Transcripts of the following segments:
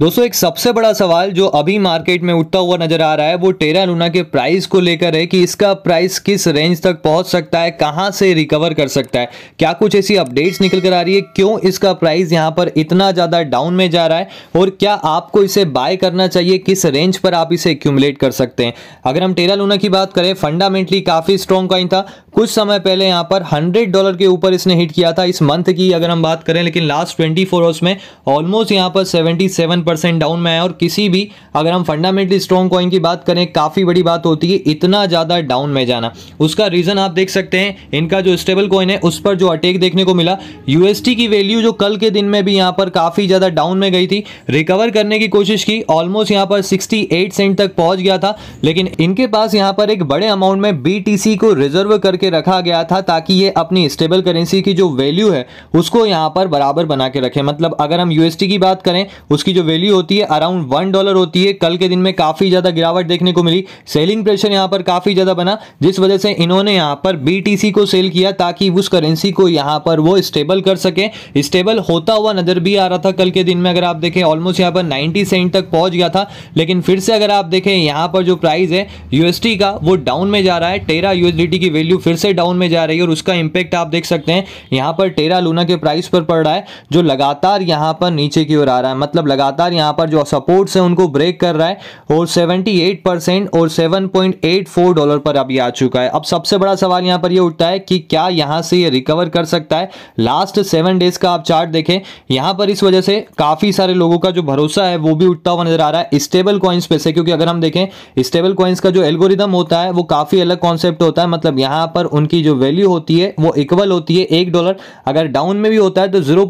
दोस्तों एक सबसे बड़ा सवाल जो अभी मार्केट में उठता हुआ नजर आ रहा है वो टेरा लूना के प्राइस को लेकर है कि इसका प्राइस किस रेंज तक पहुंच सकता है कहां से रिकवर कर सकता है क्या कुछ ऐसी अपडेट्स निकल कर आ रही है क्यों इसका प्राइस यहां पर इतना ज़्यादा डाउन में जा रहा है और क्या आपको इसे बाय करना चाहिए किस रेंज पर आप इसे एक्यूमुलेट कर सकते हैं अगर हम टेरा लूना की बात करें फंडामेंटली काफ़ी स्ट्रॉन्ग कॉइन था कुछ समय पहले यहाँ पर हंड्रेड डॉलर के ऊपर इसने हिट किया था इस मंथ की अगर हम बात करें लेकिन लास्ट ट्वेंटी आवर्स में ऑलमोस्ट यहाँ पर सेवेंटी परसेंट डाउन में है और किसी भी अगर हम फंडामेंटली स्ट्रॉन्ग कॉइन की बात करें काफ़ी बड़ी बात होती है इतना ज़्यादा डाउन में जाना उसका रीज़न आप देख सकते हैं इनका जो स्टेबल कॉइन है उस पर जो अटैक देखने को मिला यूएसटी की वैल्यू जो कल के दिन में भी यहाँ पर काफ़ी ज़्यादा डाउन में गई थी रिकवर करने की कोशिश की ऑलमोस्ट यहाँ पर सिक्सटी सेंट तक पहुँच गया था लेकिन इनके पास यहाँ पर एक बड़े अमाउंट में बी को रिजर्व करके रखा गया था ताकि ये अपनी स्टेबल करेंसी की जो वैल्यू है उसको यहाँ पर बराबर बना के रखें मतलब अगर हम यूएसटी की बात करें उसकी जो वैल्यू वैल्यू होती है अराउंड वन डॉलर होती है कल के दिन में काफ़ी ज़्यादा गिरावट देखने को मिली सेलिंग प्रेशर यहाँ पर काफ़ी ज़्यादा बना जिस वजह से इन्होंने यहाँ पर बी को सेल किया ताकि उस करेंसी को यहाँ पर वो स्टेबल कर सके स्टेबल होता हुआ नज़र भी आ रहा था कल के दिन में अगर आप देखें ऑलमोस्ट यहाँ पर नाइनटी सेंट तक पहुंच गया था लेकिन फिर से अगर आप देखें यहाँ पर जो प्राइस है यूएसटी का वो डाउन में जा रहा है टेरा यूएसडीटी की वैल्यू फिर से डाउन में जा रही है और उसका इंपैक्ट आप देख सकते हैं यहाँ पर टेरा लूना के प्राइस पर पड़ रहा है जो लगातार यहाँ पर नीचे की ओर आ रहा है मतलब लगातार बार यहाँ पर जो सपोर्ट्स है उनको ब्रेक कर रहा है और 78 परसेंट और 7.84 डॉलर पर अभी आ चुका है अब सबसे बड़ा सवाल यहाँ पर ये यह उठता है कि क्या यहाँ से ये यह रिकवर कर सकता है लास्ट सेवन डेज का आप चार्ट देखें यहाँ पर इस वजह से काफ़ी सारे लोगों का जो भरोसा है वो भी उठता हुआ नजर आ रहा है स्टेबल कॉइन्स पे से क्योंकि अगर हम देखें स्टेबल कॉइन्स का जो एल्गोरिदम होता है वो काफ़ी अलग कॉन्सेप्ट होता है मतलब यहाँ पर उनकी जो वैल्यू होती है वो इक्वल होती है एक डॉलर अगर डाउन में भी होता है तो जीरो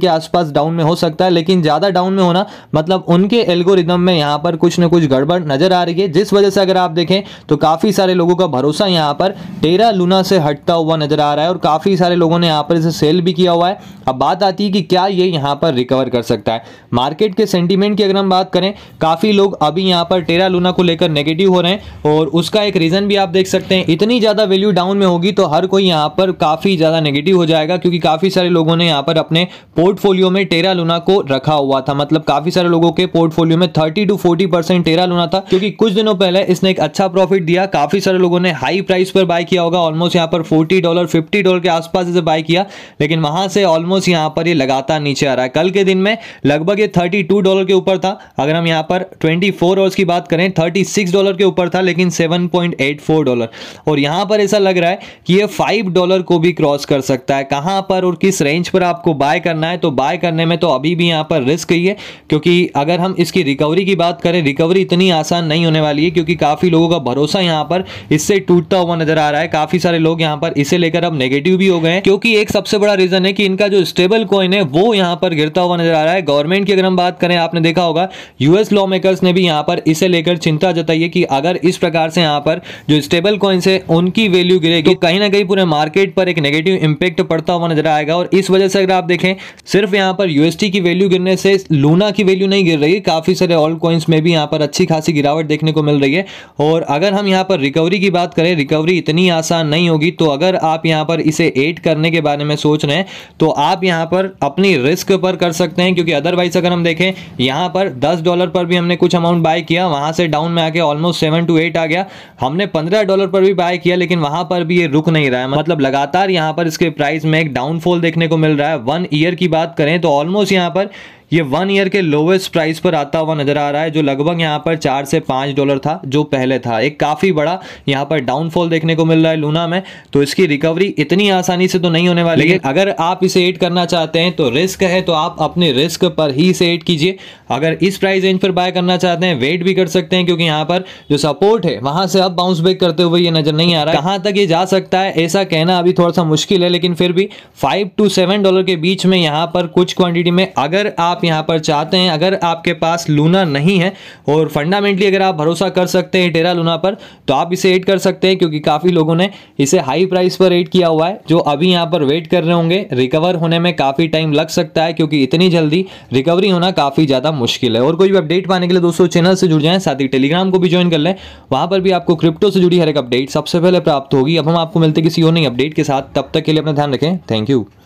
के आसपास डाउन में हो सकता है लेकिन ज़्यादा डाउन में में होना मतलब उनके एल्गोरिदम में यहाँ पर कुछ ना कुछ गड़बड़ नजर आ रही है जिस वजह से अगर आप देखें तो काफ़ी सारे लोगों का भरोसा यहाँ पर टेरा लूना से हटता हुआ नजर आ रहा है और काफ़ी सारे लोगों ने यहाँ पर इसे सेल भी किया हुआ है अब बात आती है कि क्या ये यहाँ पर रिकवर कर सकता है मार्केट के सेंटिमेंट की अगर हम बात करें काफ़ी लोग अभी यहाँ पर टेरा लूना को लेकर नेगेटिव हो रहे हैं और उसका एक रीज़न भी आप देख सकते हैं इतनी ज़्यादा वैल्यू डाउन में होगी तो हर कोई यहाँ पर काफ़ी ज़्यादा नेगेटिव हो जाएगा क्योंकि काफ़ी सारे लोगों ने यहाँ पर अपने पोर्टफोलियो में टेरा लूना को रखा हुआ था मतलब मतलब काफी सारे लोगों के पोर्टफोलियो में thirty to forty percent Terra Luna था क्योंकि कुछ दिनों पहले इसने एक अच्छा प्रॉफिट दिया काफी सारे लोगों ने हाई प्राइस पर बाय किया होगा ऑलमोस्ट यहाँ पर फोर्टी डॉलर फिफ्टी डॉलर के आसपास इसे बाय किया लेकिन वहां से ऑलमोस्ट यहाँ पर ये लगातार नीचे आ रहा है कल के दिन में लगभग ये थर्टी टू डॉलर के ऊपर था अगर हम यहाँ पर ट्वेंटी फोर आवर्स की बात करें थर्टी सिक्स डॉलर के ऊपर था लेकिन seven point eight four dollar और यहाँ पर ऐसा लग रहा है कि ये फाइव डॉलर को भी क्रॉस कर सकता है कहाँ पर और किस रेंज पर आपको बाय करना है तो बाय करने में तो अभी भी यहाँ पर रिस्क ही है क्योंकि अगर हम इसकी रिकवरी की बात करें रिकवरी इतनी आसान नहीं होने वाली है क्योंकि काफ़ी लोगों का भरोसा यहाँ पर इससे टूटता हुआ नजर आ रहा है काफ़ी सारे लोग यहाँ पर इसे लेकर अब नेगेटिव भी हो गए क्योंकि एक सबसे बड़ा रीज़न है कि इनका जो स्टेबल कॉइन है वो यहाँ पर गिरता हुआ नजर आ रहा है गवर्नमेंट की अगर हम बात करें आपने देखा होगा यूएस लॉ मेकर्स ने भी यहाँ पर इसे लेकर चिंता जताई है कि अगर इस प्रकार से यहाँ पर जो स्टेबल कॉइन्स है उनकी वैल्यू गिरेगी तो कहीं ना कहीं पूरे मार्केट पर एक नेगेटिव इंपैक्ट पड़ता हुआ नजर आएगा और इस वजह से अगर आप देखें सिर्फ यहाँ पर यूएसटी की वैल्यू गिरने से लूना की वैल्यू नहीं गिर रही है काफ़ी सारे ऑल्ड कॉइन्स में भी यहाँ पर अच्छी खासी गिरावट देखने को मिल रही है और अगर हम यहाँ पर रिकवरी की बात करें रिकवरी इतनी आसान नहीं होगी तो अगर आप यहाँ पर इसे एड करने के बारे में सोच रहे हैं तो आप यहाँ पर अपनी रिस्क पर कर सकते हैं क्योंकि अदरवाइज अगर हम देखें यहाँ पर दस डॉलर पर भी हमने कुछ अमाउंट बाय किया वहाँ से डाउन में आके ऑलमोस्ट सेवन टू एट आ गया हमने पंद्रह डॉलर पर भी बाय किया लेकिन वहाँ पर भी ये रुक नहीं रहा है मतलब लगातार यहाँ पर इसके प्राइस में एक डाउनफॉल देखने को मिल रहा है वन ईयर की बात करें तो ऑलमोस्ट यहाँ पर ये वन ईयर के लोवेस्ट प्राइस पर आता हुआ नजर आ रहा है जो लगभग यहाँ पर चार से पांच डॉलर था जो पहले था एक काफ़ी बड़ा यहाँ पर डाउनफॉल देखने को मिल रहा है लूना में तो इसकी रिकवरी इतनी आसानी से तो नहीं होने वाली है अगर आप इसे एड करना चाहते हैं तो रिस्क है तो आप अपने रिस्क पर ही इसे एड कीजिए अगर इस प्राइस रेंज पर बाय करना चाहते हैं वेट भी कर सकते हैं क्योंकि यहाँ पर जो सपोर्ट है वहां से अब बाउंस बैक करते हुए ये नजर नहीं आ रहा कहां तक ये जा सकता है ऐसा कहना अभी थोड़ा सा मुश्किल है लेकिन फिर भी फाइव टू सेवन डॉलर के बीच में यहाँ पर कुछ क्वांटिटी में अगर आप यहाँ पर चाहते हैं अगर आपके पास लूना नहीं है और फंडामेंटली अगर आप भरोसा कर सकते हैं टेरा लूना पर तो आप इसे एड कर सकते हैं क्योंकि काफ़ी लोगों ने इसे हाई प्राइस पर एड किया हुआ है जो अभी यहाँ पर वेट कर रहे होंगे रिकवर होने में काफ़ी टाइम लग सकता है क्योंकि इतनी जल्दी रिकवरी होना काफ़ी ज़्यादा मुश्किल है और कोई भी अपडेट पाने के लिए दोस्तों चैनल से जुड़ जाएँ साथ ही टेलीग्राम को भी ज्वाइन कर लें वहाँ पर भी आपको क्रिप्टो से जुड़ी हर एक अपडेट सबसे पहले प्राप्त होगी अब हम आपको मिलते किसी और नई अपडेट के साथ तब तक के लिए अपना ध्यान रखें थैंक यू